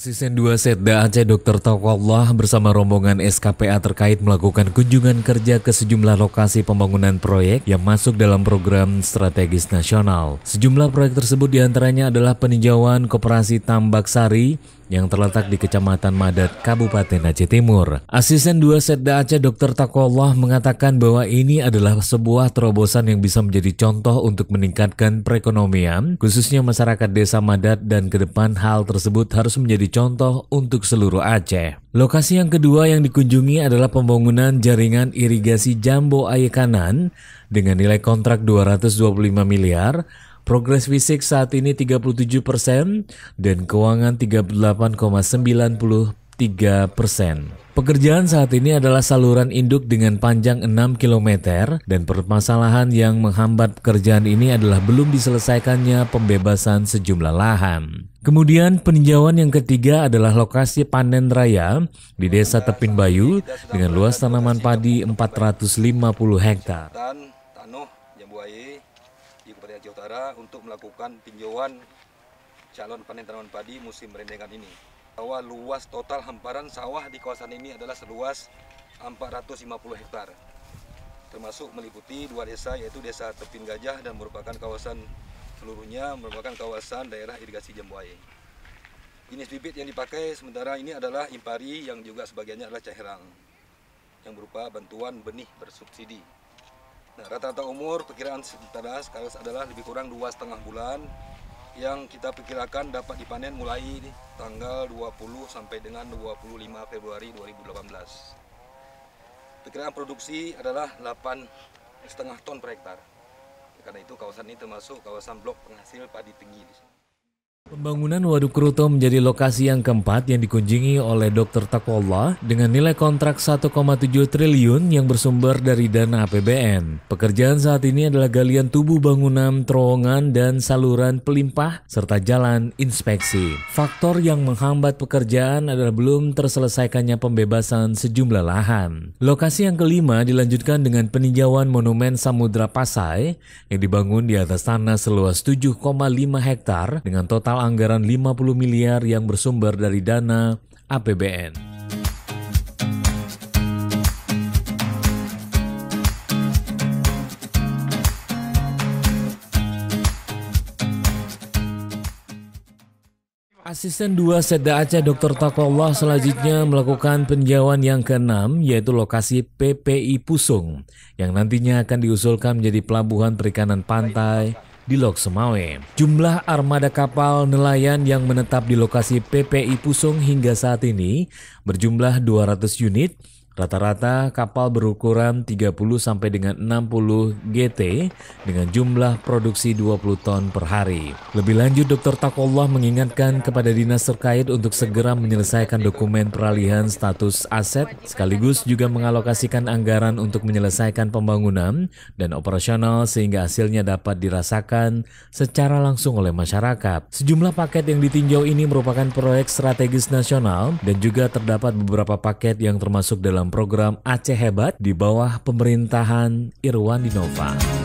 Asisten 2 Setda Aceh Dr. Taqwallah bersama rombongan SKPA terkait melakukan kunjungan kerja ke sejumlah lokasi pembangunan proyek yang masuk dalam program strategis nasional. Sejumlah proyek tersebut diantaranya adalah peninjauan Koperasi Tambak Sari, yang terletak di Kecamatan Madat, Kabupaten Aceh Timur. Asisten 2 Setda Aceh Dr. Takwallah mengatakan bahwa ini adalah sebuah terobosan yang bisa menjadi contoh untuk meningkatkan perekonomian, khususnya masyarakat desa Madat dan ke depan hal tersebut harus menjadi contoh untuk seluruh Aceh. Lokasi yang kedua yang dikunjungi adalah pembangunan jaringan irigasi Jambo Aye dengan nilai kontrak 225 miliar Progres fisik saat ini 37 persen dan keuangan 38,93 persen. Pekerjaan saat ini adalah saluran induk dengan panjang 6 km dan permasalahan yang menghambat pekerjaan ini adalah belum diselesaikannya pembebasan sejumlah lahan. Kemudian peninjauan yang ketiga adalah lokasi panen raya di Desa Tepin Bayu dengan luas tanaman padi 450 hektar di Kabupaten Aceh Utara untuk melakukan tinjauan calon panen tanaman padi musim rendengan ini. Bahwa luas total hamparan sawah di kawasan ini adalah seluas 450 hektar, termasuk meliputi dua desa yaitu desa Tepin Gajah dan merupakan kawasan seluruhnya merupakan kawasan daerah irigasi Jambuaye. Jenis bibit yang dipakai sementara ini adalah impari yang juga sebagiannya adalah cairang yang berupa bantuan benih bersubsidi. Rata-rata umur perkiraan sintana sekarang adalah lebih kurang dua setengah bulan yang kita perkirakan dapat dipanen mulai tanggal 20 sampai dengan 25 Februari 2018. Perkiraan produksi adalah 8 setengah ton per hektar. Karena itu kawasan ini termasuk kawasan blok penghasil padi tinggi di sini. Pembangunan Waduk Kruto menjadi lokasi yang keempat yang dikunjungi oleh Dr. Takwallah dengan nilai kontrak 1,7 triliun yang bersumber dari dana APBN. Pekerjaan saat ini adalah galian tubuh bangunan, terowongan, dan saluran pelimpah, serta jalan inspeksi. Faktor yang menghambat pekerjaan adalah belum terselesaikannya pembebasan sejumlah lahan. Lokasi yang kelima dilanjutkan dengan peninjauan Monumen Samudra Pasai yang dibangun di atas tanah seluas 7,5 hektar dengan total anggaran 50 miliar yang bersumber dari dana APBN. Asisten 2 Seda Aceh Dr. Takwallah selanjutnya melakukan penjauhan yang keenam yaitu lokasi PPI Pusung yang nantinya akan diusulkan menjadi pelabuhan perikanan pantai di Lok Semawe, Jumlah armada kapal nelayan yang menetap di lokasi PPI Pusung hingga saat ini berjumlah 200 unit Rata-rata kapal berukuran 30 sampai dengan 60 GT dengan jumlah produksi 20 ton per hari. Lebih lanjut, Dr. Takullah mengingatkan kepada dinas terkait untuk segera menyelesaikan dokumen peralihan status aset sekaligus juga mengalokasikan anggaran untuk menyelesaikan pembangunan dan operasional sehingga hasilnya dapat dirasakan secara langsung oleh masyarakat. Sejumlah paket yang ditinjau ini merupakan proyek strategis nasional dan juga terdapat beberapa paket yang termasuk dalam program Aceh Hebat di bawah pemerintahan Irwan Dinova.